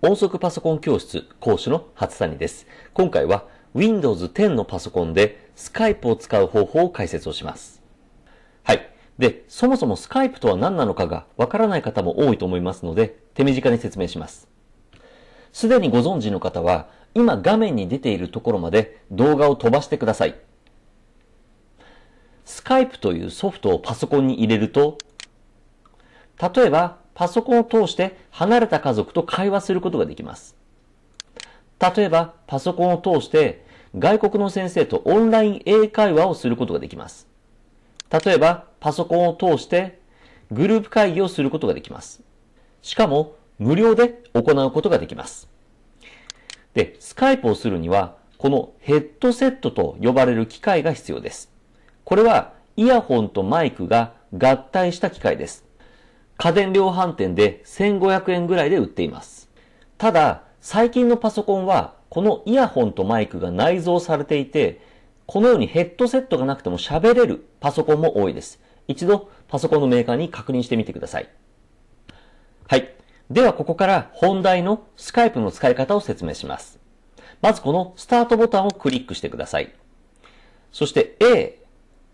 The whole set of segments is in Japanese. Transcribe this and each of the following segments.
音速パソコン教室講師の初谷です。今回は Windows 10のパソコンで Skype を使う方法を解説をします。はい。で、そもそも Skype とは何なのかがわからない方も多いと思いますので、手短に説明します。すでにご存知の方は、今画面に出ているところまで動画を飛ばしてください。Skype というソフトをパソコンに入れると、例えばパソコンを通して離れた家族と会話することができます。例えば、パソコンを通して外国の先生とオンライン英会話をすることができます。例えば、パソコンを通してグループ会議をすることができます。しかも、無料で行うことができます。で、スカイプをするには、このヘッドセットと呼ばれる機械が必要です。これはイヤホンとマイクが合体した機械です。家電量販店で1500円ぐらいで売っています。ただ、最近のパソコンは、このイヤホンとマイクが内蔵されていて、このようにヘッドセットがなくても喋れるパソコンも多いです。一度パソコンのメーカーに確認してみてください。はい。ではここから本題のスカイプの使い方を説明します。まずこのスタートボタンをクリックしてください。そして A、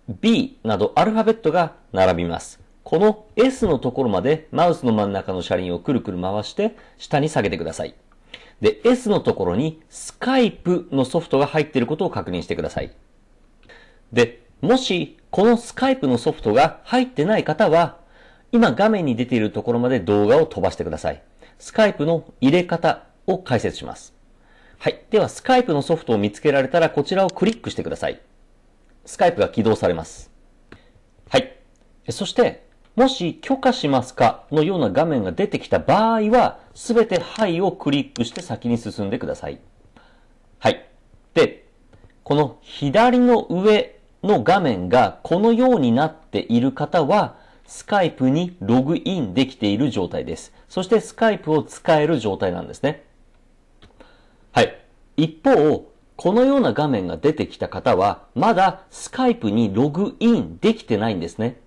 B などアルファベットが並びます。この S のところまでマウスの真ん中の車輪をくるくる回して下に下げてください。で、S のところに Skype のソフトが入っていることを確認してください。で、もしこの Skype のソフトが入ってない方は、今画面に出ているところまで動画を飛ばしてください。Skype の入れ方を解説します。はい。では、Skype のソフトを見つけられたら、こちらをクリックしてください。Skype が起動されます。はい。そして、もし許可しますかのような画面が出てきた場合は、すべてはいをクリックして先に進んでください。はい。で、この左の上の画面がこのようになっている方は、スカイプにログインできている状態です。そしてスカイプを使える状態なんですね。はい。一方、このような画面が出てきた方は、まだスカイプにログインできてないんですね。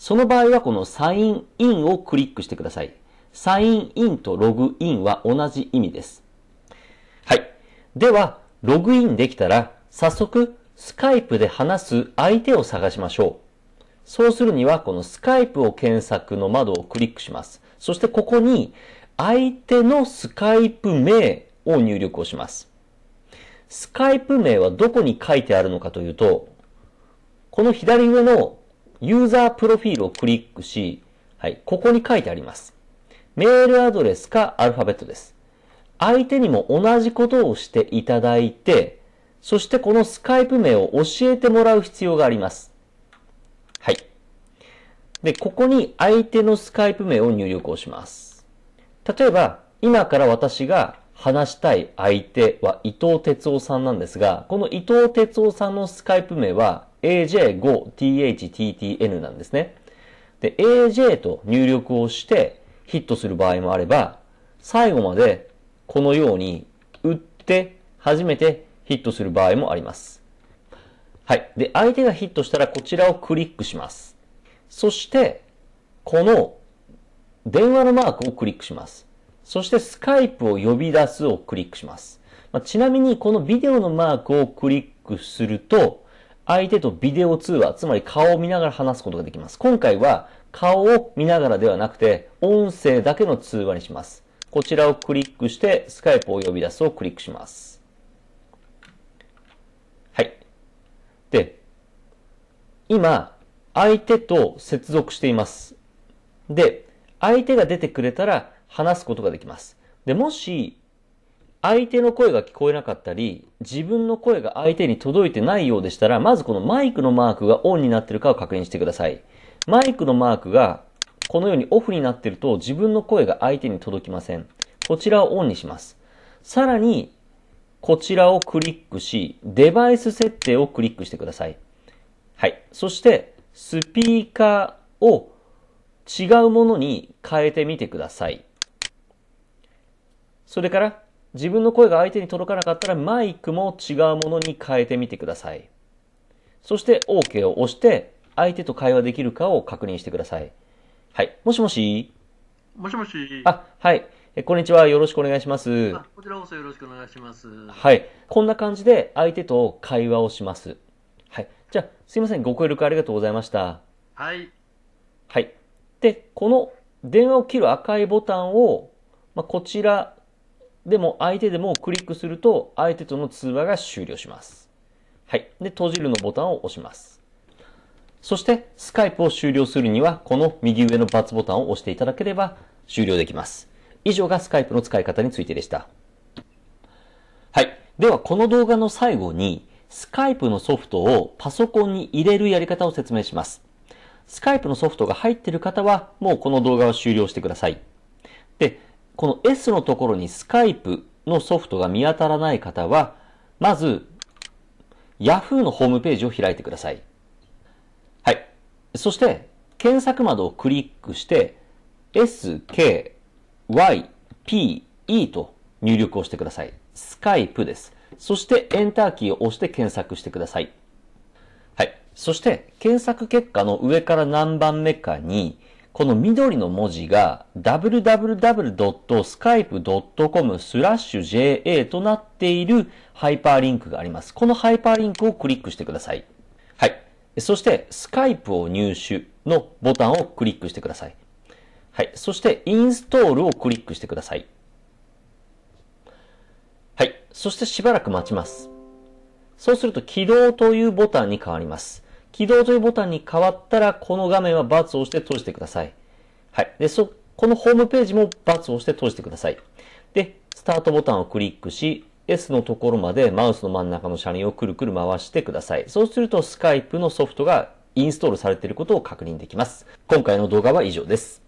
その場合はこのサインインをクリックしてください。サインインとログインは同じ意味です。はい。では、ログインできたら、早速、スカイプで話す相手を探しましょう。そうするには、このスカイプを検索の窓をクリックします。そしてここに、相手のスカイプ名を入力をします。スカイプ名はどこに書いてあるのかというと、この左上のユーザープロフィールをクリックし、はい、ここに書いてあります。メールアドレスかアルファベットです。相手にも同じことをしていただいて、そしてこのスカイプ名を教えてもらう必要があります。はい。で、ここに相手のスカイプ名を入力をします。例えば、今から私が話したい相手は伊藤哲夫さんなんですが、この伊藤哲夫さんのスカイプ名は、aj5thttn なんですね。で、aj と入力をしてヒットする場合もあれば、最後までこのように打って初めてヒットする場合もあります。はい。で、相手がヒットしたらこちらをクリックします。そして、この電話のマークをクリックします。そして、スカイプを呼び出すをクリックします。まあ、ちなみに、このビデオのマークをクリックすると、相手とビデオ通話、つまり顔を見ながら話すことができます。今回は顔を見ながらではなくて、音声だけの通話にします。こちらをクリックして、スカイプを呼び出すをクリックします。はい。で、今、相手と接続しています。で、相手が出てくれたら話すことができます。で、もし相手の声が聞こえなかったり、自分の声が相手に届いてないようでしたら、まずこのマイクのマークがオンになってるかを確認してください。マイクのマークがこのようにオフになってると自分の声が相手に届きません。こちらをオンにします。さらに、こちらをクリックし、デバイス設定をクリックしてください。はい。そして、スピーカーを違うものに変えてみてください。それから、自分の声が相手に届かなかったらマイクも違うものに変えてみてください。そして OK を押して相手と会話できるかを確認してください。はい。もしもしもしもし。あ、はい。えこんにちは。よろしくお願いします。こちらこそよろしくお願いします。はい。こんな感じで相手と会話をします。はい。じゃあ、すいません。ご協力ありがとうございました。はい。はい。で、この電話を切る赤いボタンを、まあ、こちらでも相手でもクリックすると相手との通話が終了します。はい。で、閉じるのボタンを押します。そして、スカイプを終了するには、この右上のバツボタンを押していただければ終了できます。以上がスカイプの使い方についてでした。はい。では、この動画の最後に、スカイプのソフトをパソコンに入れるやり方を説明します。スカイプのソフトが入っている方は、もうこの動画は終了してください。で、この S のところに Skype のソフトが見当たらない方は、まず、Yahoo のホームページを開いてください。はい。そして、検索窓をクリックして、S, K, Y, P, E と入力をしてください。Skype です。そして、エンターキーを押して検索してください。はい。そして、検索結果の上から何番目かに、この緑の文字が www.skype.com スラッシュ JA となっているハイパーリンクがあります。このハイパーリンクをクリックしてください。はい。そして、スカイプを入手のボタンをクリックしてください。はい。そして、インストールをクリックしてください。はい。そしてしばらく待ちます。そうすると、起動というボタンに変わります。起動というボタンに変わったら、この画面は×を押して閉じてください。はい。で、そ、このホームページも×を押して閉じてください。で、スタートボタンをクリックし、S のところまでマウスの真ん中の車輪をくるくる回してください。そうすると Skype のソフトがインストールされていることを確認できます。今回の動画は以上です。